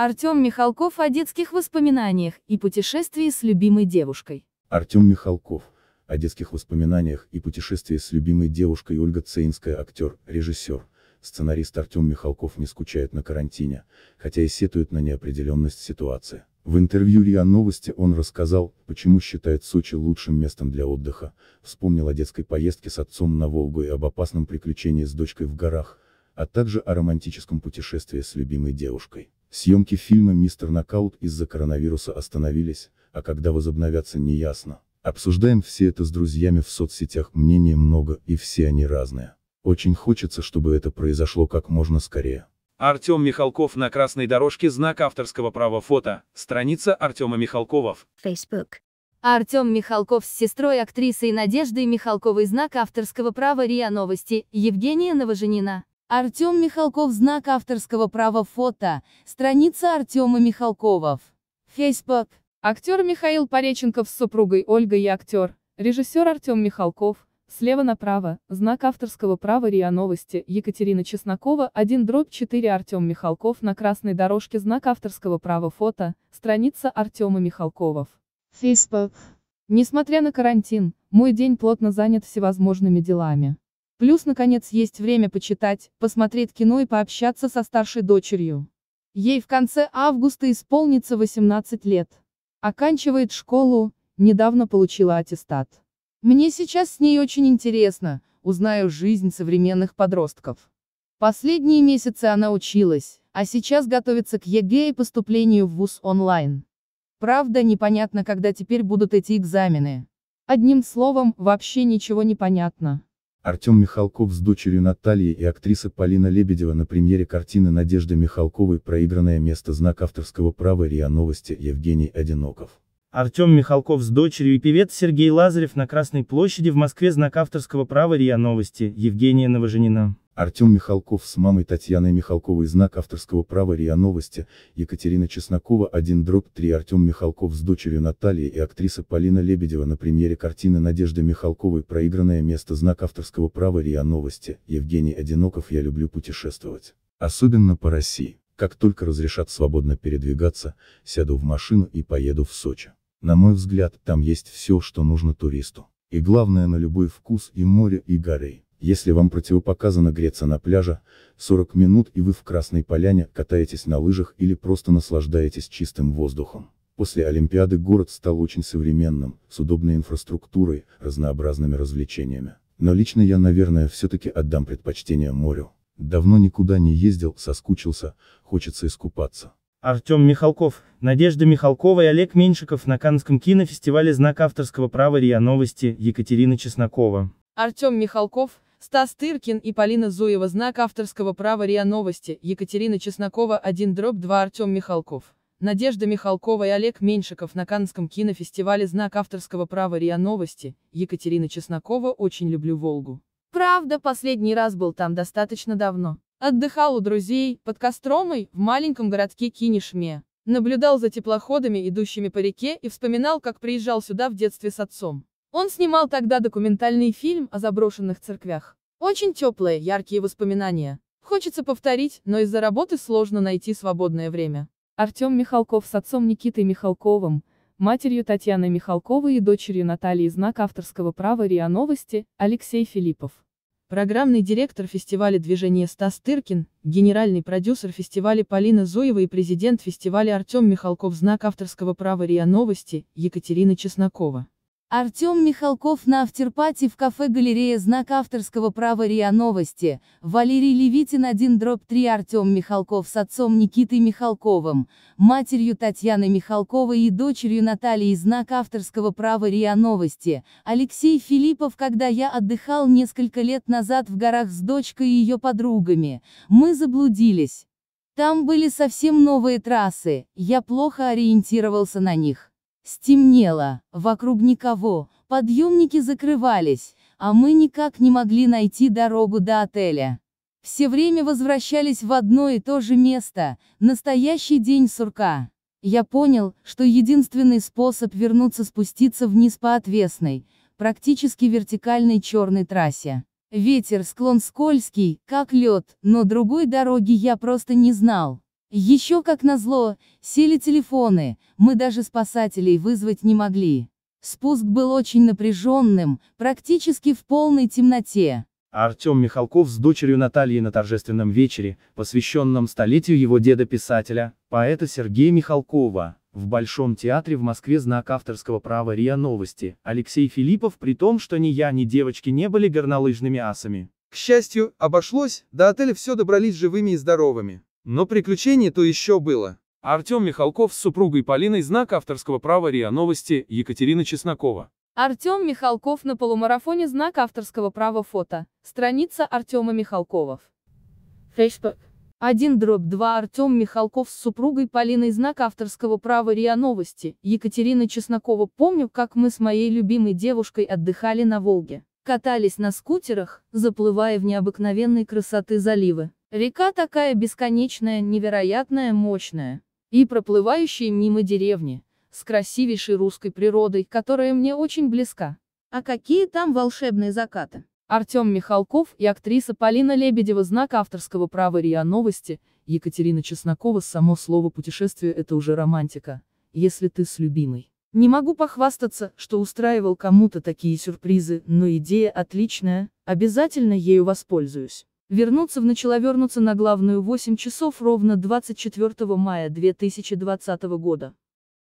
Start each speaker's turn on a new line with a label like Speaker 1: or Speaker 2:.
Speaker 1: Артем Михалков о детских воспоминаниях и путешествии с любимой девушкой.
Speaker 2: Артем Михалков. О детских воспоминаниях и путешествии с любимой девушкой Ольга Цейнская актер, режиссер, сценарист Артем Михалков не скучает на карантине, хотя и сетует на неопределенность ситуации. В интервью РИА Новости он рассказал, почему считает Сочи лучшим местом для отдыха, вспомнил о детской поездке с отцом на Волгу и об опасном приключении с дочкой в горах, а также о романтическом путешествии с любимой девушкой. Съемки фильма «Мистер Нокаут» из-за коронавируса остановились, а когда возобновятся неясно. Обсуждаем все это с друзьями в соцсетях, мнений много, и все они разные. Очень хочется, чтобы это произошло как можно скорее. Артем Михалков на красной дорожке знак авторского права фото. Страница Артема Михалковов. Facebook. Артем
Speaker 1: Михалков с сестрой актрисой Надеждой Михалковой знак авторского права РИА Новости, Евгения Новоженина. Артем Михалков знак авторского права фото, страница Артема Михалковов. Facebook. Актер Михаил Пореченков с супругой Ольгой и актер, режиссер Артем Михалков, слева направо, знак авторского права РИА Новости, Екатерина Чеснокова, 1 дробь 4 Артем Михалков на красной дорожке знак авторского права фото, страница Артема Михалковов. Facebook. Несмотря на карантин, мой день плотно занят всевозможными делами. Плюс, наконец, есть время почитать, посмотреть кино и пообщаться со старшей дочерью. Ей в конце августа исполнится 18 лет. Оканчивает школу, недавно получила аттестат. Мне сейчас с ней очень интересно, узнаю жизнь современных подростков. Последние месяцы она училась, а сейчас готовится к ЕГЭ и поступлению в ВУЗ онлайн. Правда, непонятно, когда теперь будут эти экзамены. Одним словом, вообще ничего не понятно.
Speaker 2: Артем Михалков с дочерью Натальей и актриса Полина Лебедева на премьере картины Надежды Михалковой «Проигранное место» знак авторского права РИА Новости Евгений Одиноков. Артем Михалков с дочерью и певец Сергей Лазарев на Красной площади в Москве знак авторского права РИА Новости, Евгения Новоженина. Артем Михалков с мамой Татьяной Михалковой знак авторского права РИА Новости, Екатерина Чеснокова 1 дробь 3 Артем Михалков с дочерью Натальей и актриса Полина Лебедева на премьере картины Надежды Михалковой «Проигранное место» знак авторского права РИА Новости, Евгений Одиноков «Я люблю путешествовать». Особенно по России. Как только разрешат свободно передвигаться, сяду в машину и поеду в Сочи. На мой взгляд, там есть все, что нужно туристу. И главное на любой вкус и море, и горы. Если вам противопоказано греться на пляже, 40 минут и вы в Красной Поляне катаетесь на лыжах или просто наслаждаетесь чистым воздухом. После Олимпиады город стал очень современным, с удобной инфраструктурой, разнообразными развлечениями. Но лично я, наверное, все-таки отдам предпочтение морю. Давно никуда не ездил, соскучился, хочется искупаться. Артем Михалков, Надежда Михалкова и Олег Меньшиков на Канском кинофестивале «Знак авторского права РИА Новости» Екатерина Чеснокова.
Speaker 1: Артем Михалков, Стас Тыркин и Полина Зуева «Знак авторского права РИА Новости» Екатерина Чеснокова 1 дробь 2 Артем Михалков. Надежда Михалкова и Олег Меньшиков на Канском кинофестивале «Знак авторского права РИА Новости» Екатерина Чеснокова «Очень люблю Волгу». Правда, последний раз был там достаточно давно. Отдыхал у друзей, под Костромой, в маленьком городке Кинешме. Наблюдал за теплоходами, идущими по реке, и вспоминал, как приезжал сюда в детстве с отцом. Он снимал тогда документальный фильм о заброшенных церквях. Очень теплые, яркие воспоминания. Хочется повторить, но из-за работы сложно найти свободное время. Артем Михалков с отцом Никитой Михалковым, матерью Татьяны Михалковой и дочерью Натальи Знак авторского права РИА Новости, Алексей Филиппов. Программный директор фестиваля движения Стас Тыркин, генеральный продюсер фестиваля Полина Зуева и президент фестиваля Артем Михалков. Знак авторского права РИА Новости, Екатерина Чеснокова. Артем Михалков на автерпате в кафе-галерея «Знак авторского права РИА Новости», Валерий Левитин 1 дробь 3 Артем Михалков с отцом Никитой Михалковым, матерью Татьяны Михалковой и дочерью Натальей «Знак авторского права РИА Новости», Алексей Филиппов «Когда я отдыхал несколько лет назад в горах с дочкой и ее подругами, мы заблудились. Там были совсем новые трассы, я плохо ориентировался на них. Стемнело, вокруг никого, подъемники закрывались, а мы никак не могли найти дорогу до отеля. Все время возвращались в одно и то же место, настоящий день сурка. Я понял, что единственный способ вернуться спуститься вниз по отвесной, практически вертикальной черной трассе. Ветер склон скользкий, как лед, но другой дороги я просто не знал. Еще как назло, сели телефоны, мы даже спасателей вызвать не могли. Спуск был очень напряженным, практически в полной темноте.
Speaker 2: Артем Михалков с дочерью Натальей на торжественном вечере, посвященном столетию его деда-писателя, поэта Сергея Михалкова, в Большом театре в Москве знак авторского права РИА Новости, Алексей Филиппов при том, что ни я, ни девочки не были горнолыжными асами. К счастью, обошлось, до отеля все добрались живыми и здоровыми. Но приключение то еще было. Артем Михалков с супругой Полиной знак авторского права РИА Новости Екатерина Чеснокова.
Speaker 1: Артем Михалков на полумарафоне знак авторского права фото. Страница Артема Михалковов. Facebook. 1 дробь 2 Артем Михалков с супругой Полиной знак авторского права РИА Новости, Екатерина Чеснокова. Помню, как мы с моей любимой девушкой отдыхали на Волге. Катались на скутерах, заплывая в необыкновенной красоты заливы. Река такая бесконечная, невероятная, мощная. И проплывающая мимо деревни, с красивейшей русской природой, которая мне очень близка. А какие там волшебные закаты? Артем Михалков и актриса Полина Лебедева знак авторского права РИА Новости, Екатерина Чеснокова само слово «путешествие» — это уже романтика, если ты с любимой. Не могу похвастаться, что устраивал кому-то такие сюрпризы, но идея отличная, обязательно ею воспользуюсь. Вернуться в начала вернуться на главную 8 часов ровно 24 мая 2020 года.